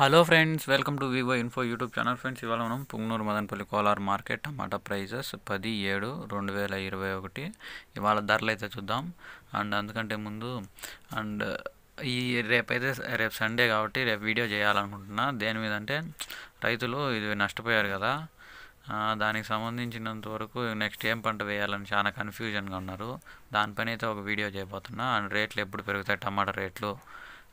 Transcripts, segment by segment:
hello friends welcome to Vivo info YouTube channel friends ఇవాళ మనం Punganur Madanapalle Kolar market టమాటా prices పది ఏడు రెండు వేల ఇరవై ఒకటి ఇవాళ ధరలు అయితే చూద్దాం అండ్ అందుకంటే ముందు అండ్ ఈ రేపైతే రేపు సండే కాబట్టి రేపు వీడియో చేయాలనుకుంటున్నా దేని మీద అంటే రైతులు ఇది నష్టపోయారు కదా దానికి సంబంధించినంత వరకు నెక్స్ట్ ఏం పంట వేయాలని చాలా కన్ఫ్యూజన్గా ఉన్నారు దానిపైన అయితే ఒక వీడియో చేయబోతున్నా అండ్ రేట్లు ఎప్పుడు పెరుగుతాయి టమాటా రేట్లు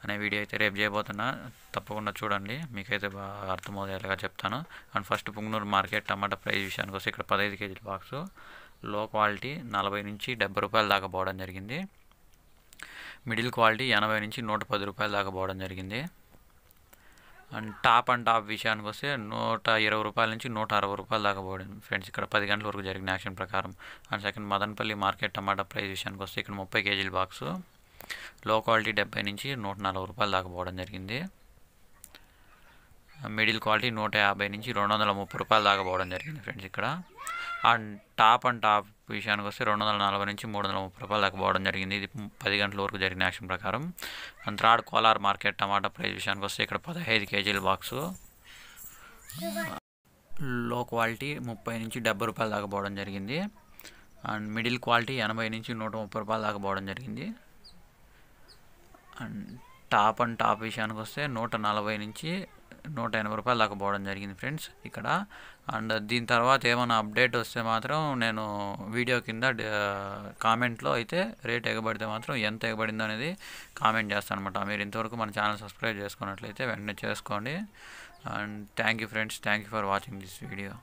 అనే వీడియో అయితే రేపు చేయబోతున్నా తప్పకుండా చూడండి మీకైతే బాగా అర్థమవుతాయేలాగా చెప్తాను అండ్ ఫస్ట్ పుంగనూరు మార్కెట్ టమాటా ప్రైస్ విషయానికి వస్తే ఇక్కడ పదహైదు కేజీల బాక్స్ లో క్వాలిటీ నలభై నుంచి డెబ్బై రూపాయల దాకా పోవడం జరిగింది మిడిల్ క్వాలిటీ ఎనభై నుంచి నూట పది రూపాయల దాకా పోవడం జరిగింది అండ్ టాప్ అండ్ టాప్ విషయానికి వస్తే నూట ఇరవై రూపాయల నుంచి నూట అరవై రూపాయల దాకా పోయింది ఫ్రెండ్స్ ఇక్కడ పది గంటల వరకు జరిగిన యాక్షన్ ప్రకారం అండ్ సెకండ్ మదనపల్లి మార్కెట్ టమాటా ప్రైస్ విషయానికి వస్తే ఇక్కడ ముప్పై కేజీల బాక్సు లో క్వాలిటీ డెబ్బై నుంచి నూట నలభై రూపాయలు దాకా పోవడం జరిగింది మిడిల్ క్వాలిటీ నూట యాభై నుంచి రెండు వందల ముప్పై రూపాయలు దాకా పోవడం జరిగింది ఫ్రెండ్స్ ఇక్కడ అండ్ టాప్ అండ్ టాప్ విషయానికి వస్తే రెండు వందల నలభై నుంచి మూడు వందల ముప్పై రూపాయలు దాకా పోవడం జరిగింది ఇది పది గంటల వరకు జరిగిన యాక్షన్ ప్రకారం అండ్ థర్డ్ కోలార్ మార్కెట్ టమాటా ప్రైస్ విషయానికి వస్తే ఇక్కడ పదహైదు కేజీల బాక్సు లో క్వాలిటీ ముప్పై నుంచి డెబ్బై రూపాయలు దాకా పోవడం జరిగింది అండ్ మిడిల్ క్వాలిటీ ఎనభై నుంచి నూట ముప్పై రూపాయలు దాకా పోవడం జరిగింది అండ్ టాప్ అండ్ టాప్ విషయానికి వస్తే నూట నలభై నుంచి నూట ఎనభై రూపాయలు దాకా పోవడం జరిగింది ఫ్రెండ్స్ ఇక్కడ అండ్ దీని తర్వాత ఏమైనా అప్డేట్ వస్తే మాత్రం నేను వీడియో కింద కామెంట్లో అయితే రేట్ ఎగబడితే మాత్రం ఎంత ఎగబడిందో అనేది కామెంట్ చేస్తాను అనమాట మీరు ఇంతవరకు మన ఛానల్ సబ్స్క్రైబ్ చేసుకున్నట్లయితే వెంటనే చేసుకోండి and thank you friends thank you for watching this video